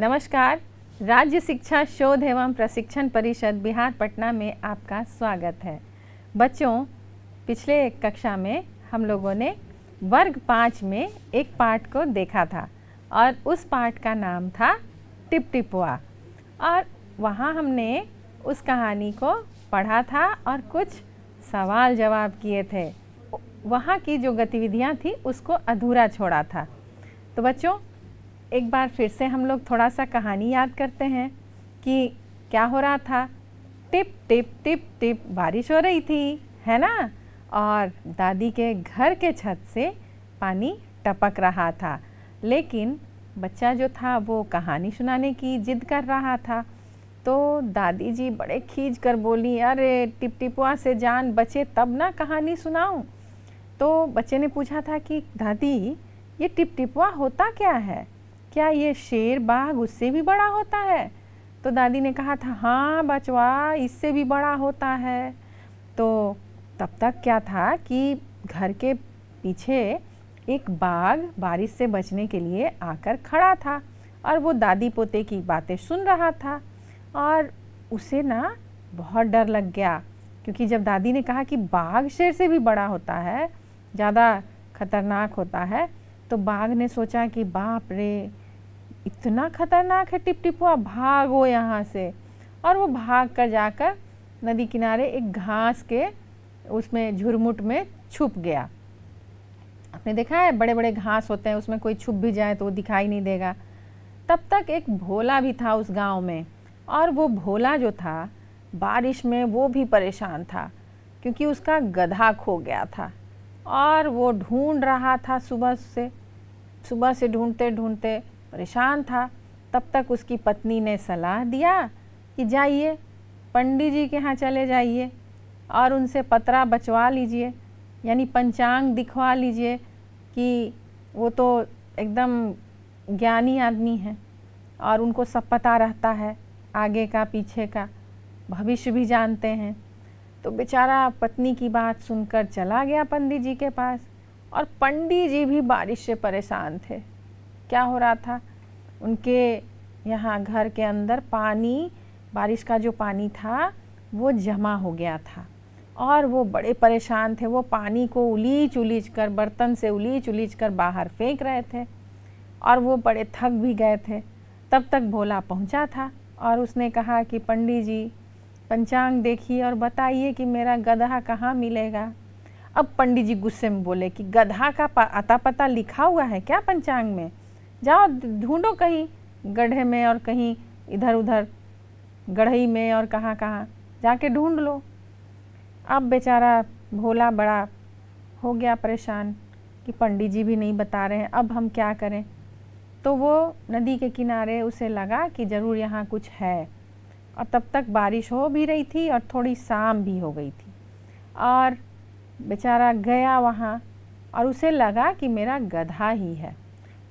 नमस्कार राज्य शिक्षा शोध एवं प्रशिक्षण परिषद बिहार पटना में आपका स्वागत है बच्चों पिछले कक्षा में हम लोगों ने वर्ग पाँच में एक पाठ को देखा था और उस पाठ का नाम था टिप टिपुआ और वहाँ हमने उस कहानी को पढ़ा था और कुछ सवाल जवाब किए थे वहाँ की जो गतिविधियाँ थी उसको अधूरा छोड़ा था तो बच्चों एक बार फिर से हम लोग थोड़ा सा कहानी याद करते हैं कि क्या हो रहा था टिप टिप टिप टिप बारिश हो रही थी है ना और दादी के घर के छत से पानी टपक रहा था लेकिन बच्चा जो था वो कहानी सुनाने की जिद कर रहा था तो दादी जी बड़े खींच कर बोली अरे टिप टिपुआ से जान बचे तब ना कहानी सुनाऊं तो बच्चे ने पूछा था कि दादी ये टिप टिपुआ होता क्या है क्या ये शेर बाघ उससे भी बड़ा होता है तो दादी ने कहा था हाँ बचवा इससे भी बड़ा होता है तो तब तक क्या था कि घर के पीछे एक बाघ बारिश से बचने के लिए आकर खड़ा था और वो दादी पोते की बातें सुन रहा था और उसे ना बहुत डर लग गया क्योंकि जब दादी ने कहा कि बाघ शेर से भी बड़ा होता है ज़्यादा खतरनाक होता है तो बाघ ने सोचा कि बाप रे इतना खतरनाक है टिप टिप हुआ भागो यहाँ से और वो भाग कर जाकर नदी किनारे एक घास के उसमें झुरमुट में छुप गया आपने देखा है बड़े बड़े घास होते हैं उसमें कोई छुप भी जाए तो वो दिखाई नहीं देगा तब तक एक भोला भी था उस गांव में और वो भोला जो था बारिश में वो भी परेशान था क्योंकि उसका गधा खो गया था और वो ढूंढ रहा था सुबह से सुबह से ढूंढते ढूंढते परेशान था तब तक उसकी पत्नी ने सलाह दिया कि जाइए पंडित जी के यहाँ चले जाइए और उनसे पतरा बचवा लीजिए यानी पंचांग दिखवा लीजिए कि वो तो एकदम ज्ञानी आदमी हैं और उनको सब पता रहता है आगे का पीछे का भविष्य भी जानते हैं तो बेचारा पत्नी की बात सुनकर चला गया पंडित जी के पास और पंडित जी भी बारिश से परेशान थे क्या हो रहा था उनके यहाँ घर के अंदर पानी बारिश का जो पानी था वो जमा हो गया था और वो बड़े परेशान थे वो पानी को उलीच उलीच कर बर्तन से उलीच उलीच कर बाहर फेंक रहे थे और वो बड़े थक भी गए थे तब तक भोला पहुंचा था और उसने कहा कि पंडित जी पंचांग देखिए और बताइए कि मेरा गधा कहाँ मिलेगा अब पंडित जी गुस्से में बोले कि गधा का अता पता लिखा हुआ है क्या पंचांग में जाओ ढूंढो कहीं गड्ढे में और कहीं इधर उधर गढ़ई में और कहाँ कहाँ जाके ढूंढ लो अब बेचारा भोला बड़ा हो गया परेशान कि पंडित जी भी नहीं बता रहे हैं अब हम क्या करें तो वो नदी के किनारे उसे लगा कि ज़रूर यहाँ कुछ है और तब तक बारिश हो भी रही थी और थोड़ी शाम भी हो गई थी और बेचारा गया वहाँ और उसे लगा कि मेरा गधा ही है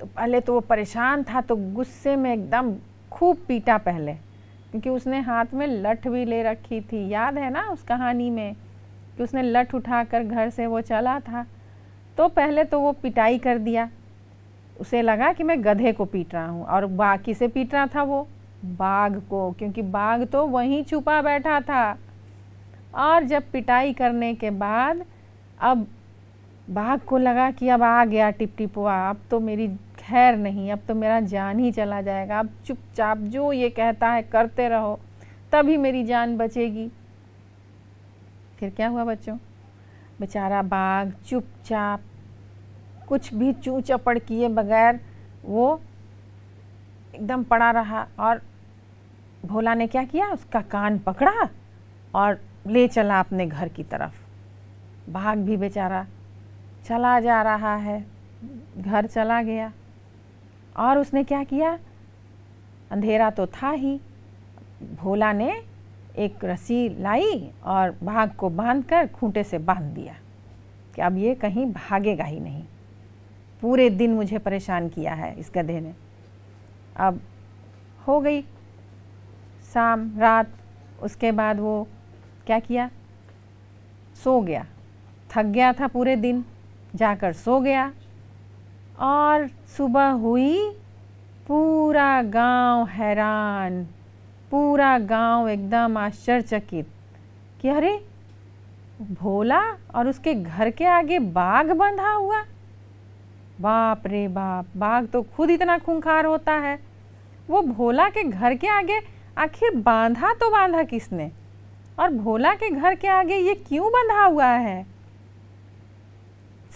तो पहले तो वो परेशान था तो गुस्से में एकदम खूब पीटा पहले क्योंकि उसने हाथ में लठ भी ले रखी थी याद है ना उस कहानी में कि उसने लठ उठाकर घर से वो चला था तो पहले तो वो पिटाई कर दिया उसे लगा कि मैं गधे को पीट रहा हूँ और बाकी से पीट रहा था वो बाघ को क्योंकि बाघ तो वहीं छुपा बैठा था और जब पिटाई करने के बाद अब बाघ को लगा कि अब आ गया टिप टिपुआ अब तो मेरी खैर नहीं अब तो मेरा जान ही चला जाएगा अब चुपचाप जो ये कहता है करते रहो तभी मेरी जान बचेगी फिर क्या हुआ बच्चों बेचारा बाघ चुपचाप कुछ भी चू चपड़ किए बगैर वो एकदम पड़ा रहा और भोला ने क्या किया उसका कान पकड़ा और ले चला अपने घर की तरफ बाघ भी बेचारा चला जा रहा है घर चला गया और उसने क्या किया अंधेरा तो था ही भोला ने एक रस्सी लाई और भाग को बांधकर खूंटे से बांध दिया कि अब ये कहीं भागेगा ही नहीं पूरे दिन मुझे परेशान किया है इस गधे ने अब हो गई शाम रात उसके बाद वो क्या किया सो गया थक गया था पूरे दिन जाकर सो गया और सुबह हुई पूरा गांव हैरान पूरा गांव एकदम आश्चर्यचकित कि अरे भोला और उसके घर के आगे बाघ बंधा हुआ बाप रे बाप बाघ तो खुद इतना खूंखार होता है वो भोला के घर के आगे आखिर बांधा तो बांधा किसने और भोला के घर के आगे ये क्यों बंधा हुआ है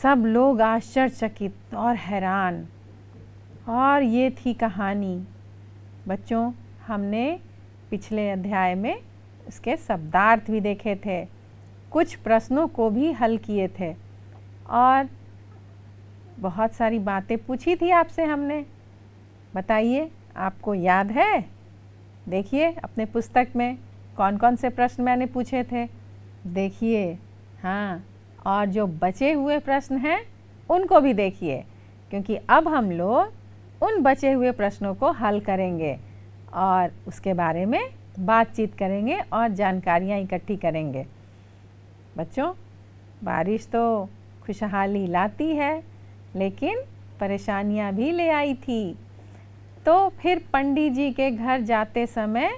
सब लोग आश्चर्यचकित और हैरान और ये थी कहानी बच्चों हमने पिछले अध्याय में इसके शब्दार्थ भी देखे थे कुछ प्रश्नों को भी हल किए थे और बहुत सारी बातें पूछी थी आपसे हमने बताइए आपको याद है देखिए अपने पुस्तक में कौन कौन से प्रश्न मैंने पूछे थे देखिए हाँ और जो बचे हुए प्रश्न हैं उनको भी देखिए क्योंकि अब हम लोग उन बचे हुए प्रश्नों को हल करेंगे और उसके बारे में बातचीत करेंगे और जानकारियाँ इकट्ठी करेंगे बच्चों बारिश तो खुशहाली लाती है लेकिन परेशानियाँ भी ले आई थी तो फिर पंडित जी के घर जाते समय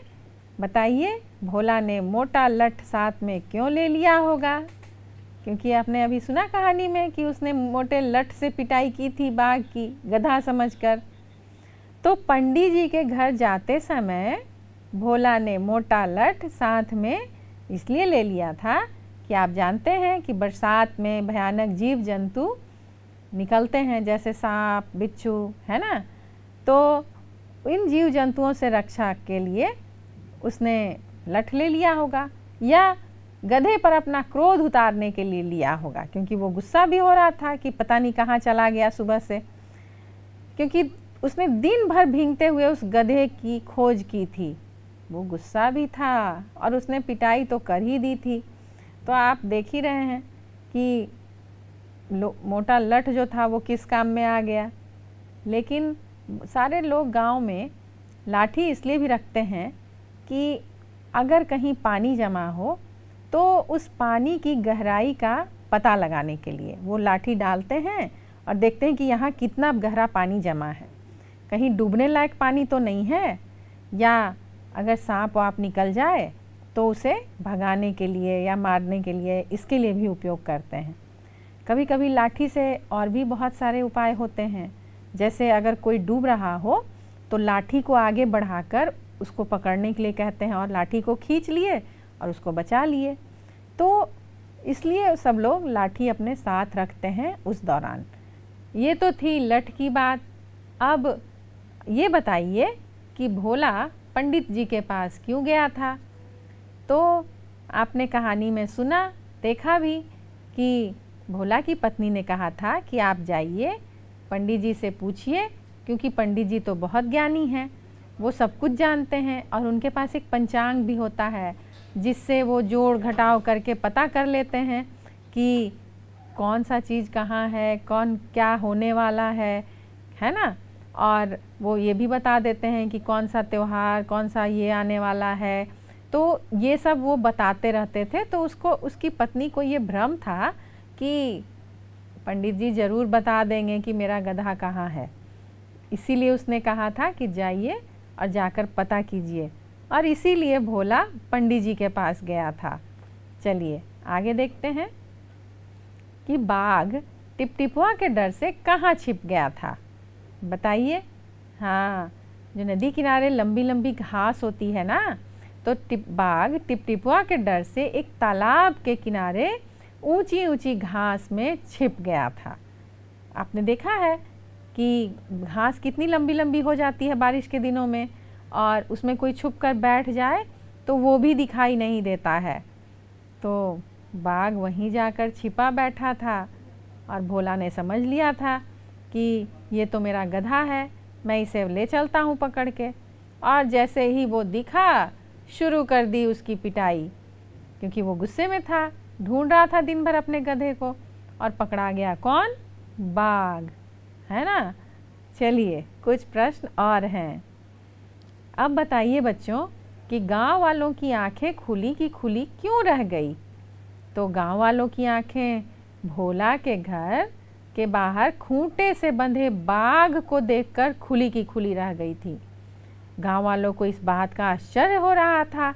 बताइए भोला ने मोटा लठ साथ में क्यों ले लिया होगा क्योंकि आपने अभी सुना कहानी में कि उसने मोटे लट से पिटाई की थी बाघ की गधा समझकर तो पंडित जी के घर जाते समय भोला ने मोटा लट साथ में इसलिए ले लिया था कि आप जानते हैं कि बरसात में भयानक जीव जंतु निकलते हैं जैसे सांप बिच्छू है ना तो इन जीव जंतुओं से रक्षा के लिए उसने लठ ले लिया होगा या गधे पर अपना क्रोध उतारने के लिए लिया होगा क्योंकि वो गुस्सा भी हो रहा था कि पता नहीं कहाँ चला गया सुबह से क्योंकि उसने दिन भर भींगते हुए उस गधे की खोज की थी वो गुस्सा भी था और उसने पिटाई तो कर ही दी थी तो आप देख ही रहे हैं कि मोटा लठ जो था वो किस काम में आ गया लेकिन सारे लोग गांव में लाठी इसलिए भी रखते हैं कि अगर कहीं पानी जमा हो तो उस पानी की गहराई का पता लगाने के लिए वो लाठी डालते हैं और देखते हैं कि यहाँ कितना गहरा पानी जमा है कहीं डूबने लायक पानी तो नहीं है या अगर सांप वाप निकल जाए तो उसे भगाने के लिए या मारने के लिए इसके लिए भी उपयोग करते हैं कभी कभी लाठी से और भी बहुत सारे उपाय होते हैं जैसे अगर कोई डूब रहा हो तो लाठी को आगे बढ़ाकर उसको पकड़ने के लिए कहते हैं और लाठी को खींच लिए और उसको बचा लिए तो इसलिए सब लोग लाठी अपने साथ रखते हैं उस दौरान ये तो थी लठ की बात अब ये बताइए कि भोला पंडित जी के पास क्यों गया था तो आपने कहानी में सुना देखा भी कि भोला की पत्नी ने कहा था कि आप जाइए पंडित जी से पूछिए क्योंकि पंडित जी तो बहुत ज्ञानी हैं वो सब कुछ जानते हैं और उनके पास एक पंचांग भी होता है जिससे वो जोड़ घटाव करके पता कर लेते हैं कि कौन सा चीज़ कहाँ है कौन क्या होने वाला है है ना और वो ये भी बता देते हैं कि कौन सा त्यौहार कौन सा ये आने वाला है तो ये सब वो बताते रहते थे तो उसको उसकी पत्नी को ये भ्रम था कि पंडित जी ज़रूर बता देंगे कि मेरा गधा कहाँ है इसीलिए उसने कहा था कि जाइए और जाकर पता कीजिए और इसीलिए भोला पंडित जी के पास गया था चलिए आगे देखते हैं कि बाघ टिपटिपुआ के डर से कहाँ छिप गया था बताइए हाँ जो नदी किनारे लंबी लंबी घास होती है ना तो टिप बाघ टिपटिपुआ के डर से एक तालाब के किनारे ऊंची ऊंची घास में छिप गया था आपने देखा है कि घास कितनी लंबी लंबी हो जाती है बारिश के दिनों में और उसमें कोई छुप कर बैठ जाए तो वो भी दिखाई नहीं देता है तो बाघ वहीं जाकर छिपा बैठा था और भोला ने समझ लिया था कि ये तो मेरा गधा है मैं इसे ले चलता हूँ पकड़ के और जैसे ही वो दिखा शुरू कर दी उसकी पिटाई क्योंकि वो गुस्से में था ढूंढ रहा था दिन भर अपने गधे को और पकड़ा गया कौन बाघ है ना चलिए कुछ प्रश्न और हैं अब बताइए बच्चों कि गांव वालों की आंखें खुली की खुली क्यों रह गई तो गांव वालों की आंखें भोला के घर के बाहर खूंटे से बंधे बाघ को देखकर खुली की खुली रह गई थी गांव वालों को इस बात का आश्चर्य हो रहा था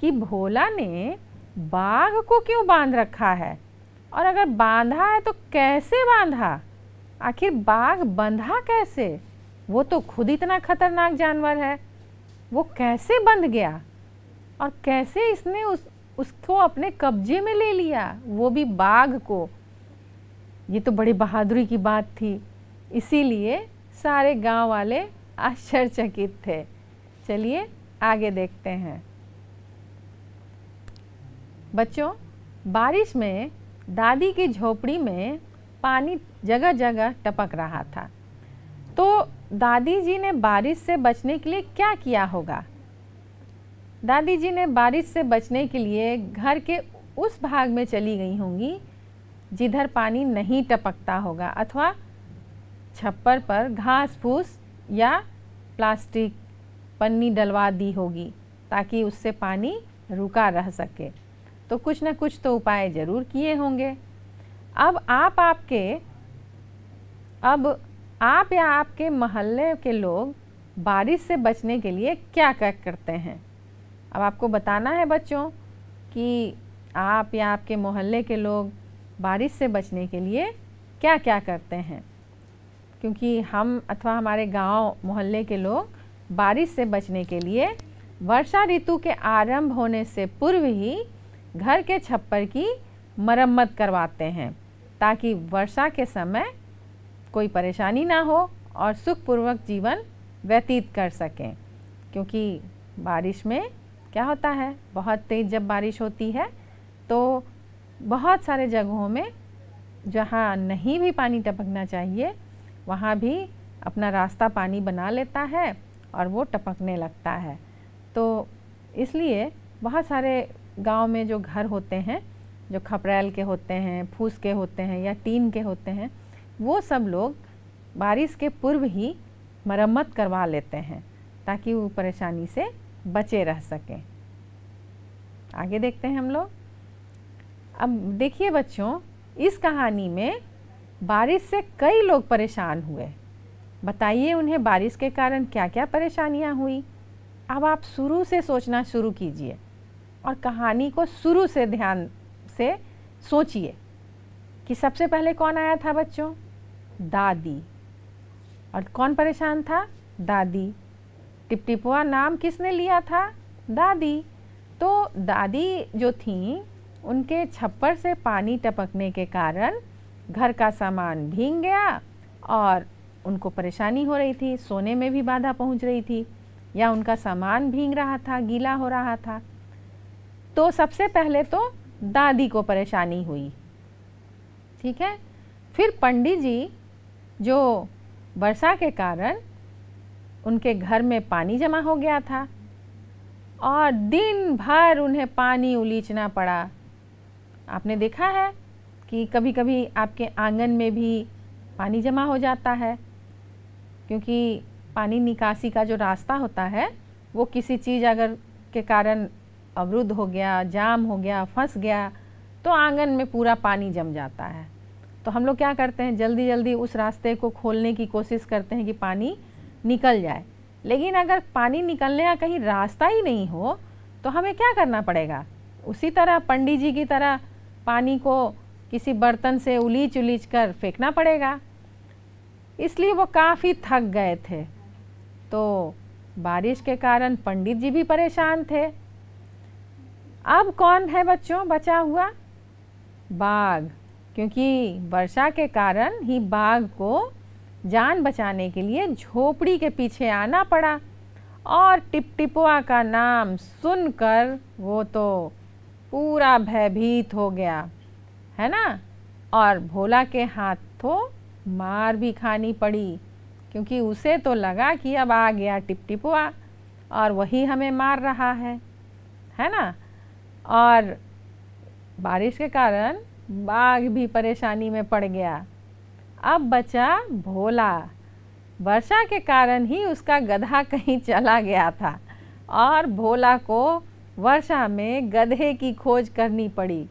कि भोला ने बाघ को क्यों बांध रखा है और अगर बांधा है तो कैसे बांधा आखिर बाघ बंधा कैसे वो तो खुद इतना खतरनाक जानवर है वो कैसे बंध गया और कैसे इसने उस उसको अपने कब्जे में ले लिया वो भी बाघ को ये तो बड़ी बहादुरी की बात थी इसीलिए सारे गांव वाले आश्चर्यचकित थे चलिए आगे देखते हैं बच्चों बारिश में दादी की झोपड़ी में पानी जगह जगह टपक रहा था तो दादी जी ने बारिश से बचने के लिए क्या किया होगा दादी जी ने बारिश से बचने के लिए घर के उस भाग में चली गई होंगी जिधर पानी नहीं टपकता होगा अथवा छप्पर पर घास फूस या प्लास्टिक पन्नी डलवा दी होगी ताकि उससे पानी रुका रह सके तो कुछ ना कुछ तो उपाय ज़रूर किए होंगे अब आप आपके अब आप या आपके मोहल्ले के लोग बारिश से बचने के लिए क्या क्या करते हैं अब आपको बताना है बच्चों कि आप या आपके मोहल्ले के लोग बारिश से बचने के लिए क्या क्या करते हैं क्योंकि हम अथवा हमारे गांव मोहल्ले के लोग बारिश से बचने के लिए वर्षा ऋतु के आरंभ होने से पूर्व ही घर के छप्पर की मरम्मत करवाते हैं ताकि वर्षा के समय कोई परेशानी ना हो और सुखपूर्वक जीवन व्यतीत कर सकें क्योंकि बारिश में क्या होता है बहुत तेज़ जब बारिश होती है तो बहुत सारे जगहों में जहाँ नहीं भी पानी टपकना चाहिए वहाँ भी अपना रास्ता पानी बना लेता है और वो टपकने लगता है तो इसलिए बहुत सारे गांव में जो घर होते हैं जो खपरेल के होते हैं फूस के होते हैं या टीन के होते हैं वो सब लोग बारिश के पूर्व ही मरम्मत करवा लेते हैं ताकि वो परेशानी से बचे रह सकें आगे देखते हैं हम लोग अब देखिए बच्चों इस कहानी में बारिश से कई लोग परेशान हुए बताइए उन्हें बारिश के कारण क्या क्या परेशानियाँ हुई अब आप शुरू से सोचना शुरू कीजिए और कहानी को शुरू से ध्यान से सोचिए कि सबसे पहले कौन आया था बच्चों दादी और कौन परेशान था दादी टिपटिपुआ नाम किसने लिया था दादी तो दादी जो थी उनके छप्पर से पानी टपकने के कारण घर का सामान भींग गया और उनको परेशानी हो रही थी सोने में भी बाधा पहुंच रही थी या उनका सामान भींग रहा था गीला हो रहा था तो सबसे पहले तो दादी को परेशानी हुई ठीक है फिर पंडित जी जो वर्षा के कारण उनके घर में पानी जमा हो गया था और दिन भर उन्हें पानी उलीचना पड़ा आपने देखा है कि कभी कभी आपके आंगन में भी पानी जमा हो जाता है क्योंकि पानी निकासी का जो रास्ता होता है वो किसी चीज़ अगर के कारण अवरुद्ध हो गया जाम हो गया फंस गया तो आंगन में पूरा पानी जम जाता है तो हम लोग क्या करते हैं जल्दी जल्दी उस रास्ते को खोलने की कोशिश करते हैं कि पानी निकल जाए लेकिन अगर पानी निकलने का कहीं रास्ता ही नहीं हो तो हमें क्या करना पड़ेगा उसी तरह पंडित जी की तरह पानी को किसी बर्तन से उलीच उलीच कर फेंकना पड़ेगा इसलिए वो काफ़ी थक गए थे तो बारिश के कारण पंडित जी भी परेशान थे अब कौन है बच्चों बचा हुआ बाघ क्योंकि वर्षा के कारण ही बाघ को जान बचाने के लिए झोपड़ी के पीछे आना पड़ा और टिपटिपुआ का नाम सुनकर वो तो पूरा भयभीत हो गया है ना और भोला के हाथ तो मार भी खानी पड़ी क्योंकि उसे तो लगा कि अब आ गया टिपटिपुआ और वही हमें मार रहा है है ना और बारिश के कारण बाघ भी परेशानी में पड़ गया अब बचा भोला वर्षा के कारण ही उसका गधा कहीं चला गया था और भोला को वर्षा में गधे की खोज करनी पड़ी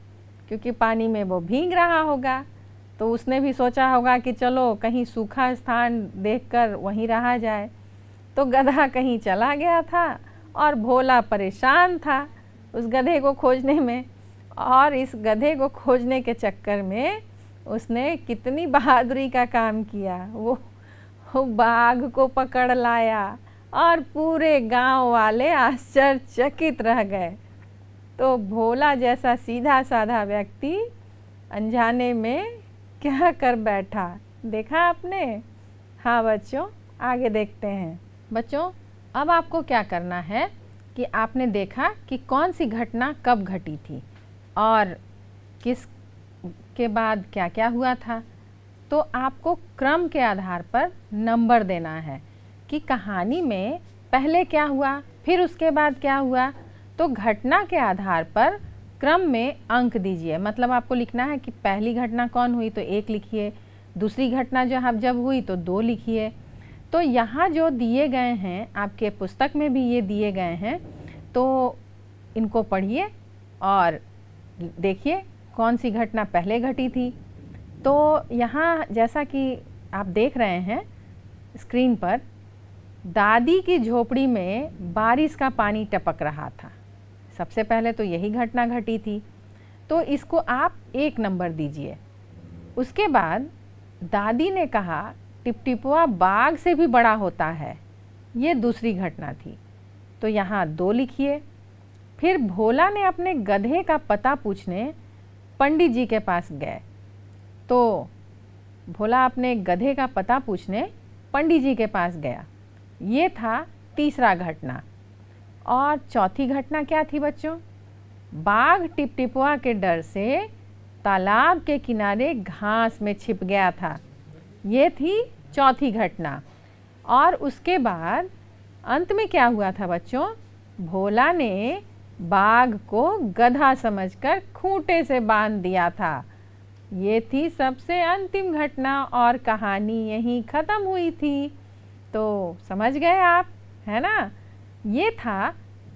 क्योंकि पानी में वो भीग रहा होगा तो उसने भी सोचा होगा कि चलो कहीं सूखा स्थान देखकर वहीं रहा जाए तो गधा कहीं चला गया था और भोला परेशान था उस गधे को खोजने में और इस गधे को खोजने के चक्कर में उसने कितनी बहादुरी का काम किया वो, वो बाघ को पकड़ लाया और पूरे गांव वाले आश्चर्यचकित रह गए तो भोला जैसा सीधा साधा व्यक्ति अनजाने में क्या कर बैठा देखा आपने हाँ बच्चों आगे देखते हैं बच्चों अब आपको क्या करना है कि आपने देखा कि कौन सी घटना कब घटी थी और किस के बाद क्या क्या हुआ था तो आपको क्रम के आधार पर नंबर देना है कि कहानी में पहले क्या हुआ फिर उसके बाद क्या हुआ तो घटना के आधार पर क्रम में अंक दीजिए मतलब आपको लिखना है कि पहली घटना कौन हुई तो एक लिखिए दूसरी घटना जो आप जब हुई तो दो लिखिए तो यहाँ जो दिए गए हैं आपके पुस्तक में भी ये दिए गए हैं तो इनको पढ़िए और देखिए कौन सी घटना पहले घटी थी तो यहाँ जैसा कि आप देख रहे हैं स्क्रीन पर दादी की झोपड़ी में बारिश का पानी टपक रहा था सबसे पहले तो यही घटना घटी थी तो इसको आप एक नंबर दीजिए उसके बाद दादी ने कहा टिपटिपुआ बाघ से भी बड़ा होता है ये दूसरी घटना थी तो यहाँ दो लिखिए फिर भोला ने अपने गधे का पता पूछने पंडित जी के पास गए तो भोला अपने गधे का पता पूछने पंडित जी के पास गया ये था तीसरा घटना और चौथी घटना क्या थी बच्चों बाघ टिपटिपुआ के डर से तालाब के किनारे घास में छिप गया था ये थी चौथी घटना और उसके बाद अंत में क्या हुआ था बच्चों भोला ने बाघ को गधा समझकर खूंटे से बांध दिया था ये थी सबसे अंतिम घटना और कहानी यहीं ख़त्म हुई थी तो समझ गए आप है ना ये था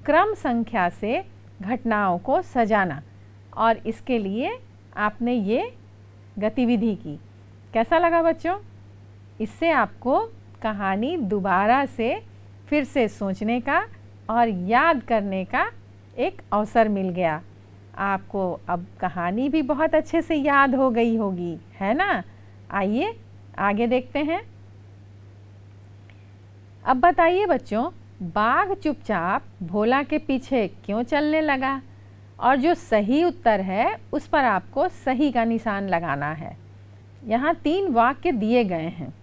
क्रम संख्या से घटनाओं को सजाना और इसके लिए आपने ये गतिविधि की कैसा लगा बच्चों इससे आपको कहानी दोबारा से फिर से सोचने का और याद करने का एक अवसर मिल गया आपको अब कहानी भी बहुत अच्छे से याद हो गई होगी है ना आइए आगे देखते हैं अब बताइए बच्चों बाघ चुपचाप भोला के पीछे क्यों चलने लगा और जो सही उत्तर है उस पर आपको सही का निशान लगाना है यहाँ तीन वाक्य दिए गए हैं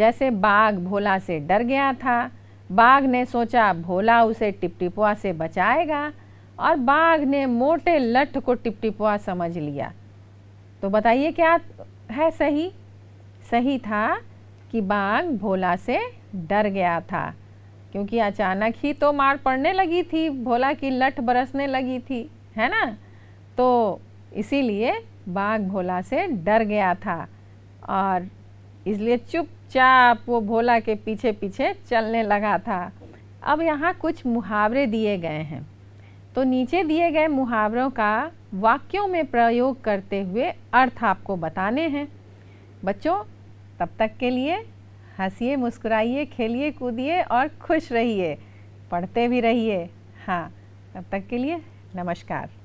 जैसे बाघ भोला से डर गया था बाघ ने सोचा भोला उसे टिपटिपुआ से बचाएगा और बाघ ने मोटे लठ को टिपटिपुआ समझ लिया तो बताइए क्या है सही सही था कि बाघ भोला से डर गया था क्योंकि अचानक ही तो मार पड़ने लगी थी भोला की लठ बरसने लगी थी है ना तो इसीलिए बाघ भोला से डर गया था और इसलिए चुपचाप वो भोला के पीछे पीछे चलने लगा था अब यहाँ कुछ मुहावरे दिए गए हैं तो नीचे दिए गए मुहावरों का वाक्यों में प्रयोग करते हुए अर्थ आपको बताने हैं बच्चों तब तक के लिए हंसिए मुस्कुराइए खेलिए कूदिए और खुश रहिए पढ़ते भी रहिए हाँ तब तक के लिए नमस्कार